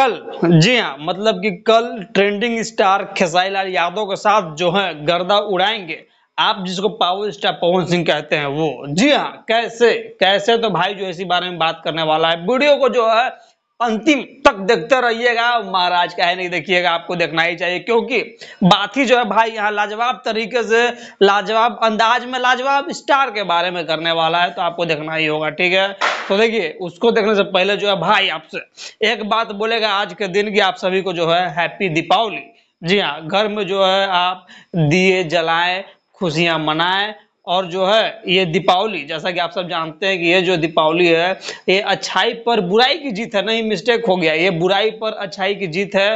कल जी हाँ मतलब कि कल ट्रेंडिंग स्टार खेसाई लाल यादव के साथ जो है गर्दा उड़ाएंगे आप जिसको पावर स्टार पवन सिंह कहते हैं वो जी हाँ कैसे कैसे तो भाई जो इसी बारे में बात करने वाला है वीडियो को जो है अंतिम तक देखते रहिएगा महाराज का है नहीं देखिएगा आपको देखना ही चाहिए क्योंकि बात ही जो है भाई यहाँ लाजवाब तरीके से लाजवाब अंदाज में लाजवाब स्टार के बारे में करने वाला है तो आपको देखना ही होगा ठीक है तो देखिए उसको देखने से पहले जो है भाई आपसे एक बात बोलेगा आज के दिन की आप सभी को जो है हैप्पी दीपावली जी हाँ घर में जो है आप दिए जलाएं खुशियां मनाएं और जो है ये दीपावली जैसा कि आप सब जानते हैं कि ये जो दीपावली है ये अच्छाई पर बुराई की जीत है नहीं मिस्टेक हो गया ये बुराई पर अच्छाई की जीत है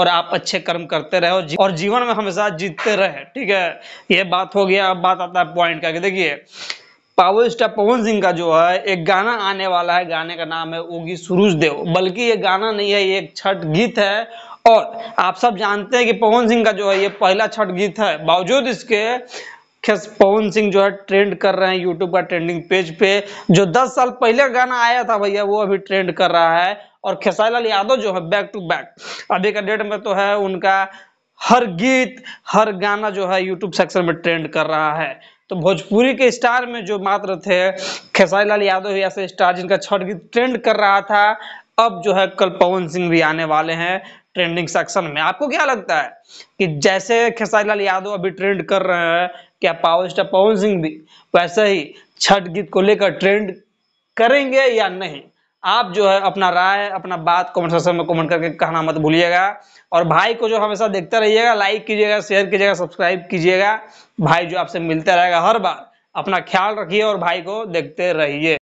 और आप अच्छे कर्म करते रहे और, जी, और जीवन में हमेशा जीतते रहे ठीक है ये बात हो गया अब बात आता है पॉइंट का कि देखिए पावर स्टार पवन सिंह का जो है एक गाना आने वाला है गाने का नाम है ओगी सुरुज देव बल्कि ये गाना नहीं है ये एक छठ गीत है और आप सब जानते हैं कि पवन सिंह का जो है ये पहला छठ गीत है बावजूद इसके पवन सिंह जो है ट्रेंड कर रहे हैं यूट्यूब का ट्रेंडिंग पेज पे जो 10 साल पहले गाना आया था भैया वो अभी ट्रेंड कर रहा है और लाल यादव जो है बैक टू बैक अभी का डेट में तो है उनका हर गीत हर गाना जो है यूट्यूब सेक्शन में ट्रेंड कर रहा है तो भोजपुरी के स्टार में जो मात्र थे खेसारी लाल यादव ही ऐसे स्टार जिनका छठ गीत ट्रेंड कर रहा था अब जो है कल पवन सिंह भी आने वाले हैं ट्रेंडिंग सेक्शन में आपको क्या लगता है कि जैसे खेसारी लाल यादव अभी ट्रेंड कर रहे हैं क्या पावर स्टार पवन सिंह भी वैसे ही छठ गीत को लेकर ट्रेंड करेंगे या नहीं आप जो है अपना राय अपना बात कमेंट सेक्शन में कमेंट करके कहना मत भूलिएगा और भाई को जो हमेशा देखते रहिएगा लाइक कीजिएगा शेयर कीजिएगा सब्सक्राइब कीजिएगा भाई जो आपसे मिलता रहेगा हर बार अपना ख्याल रखिए और भाई को देखते रहिए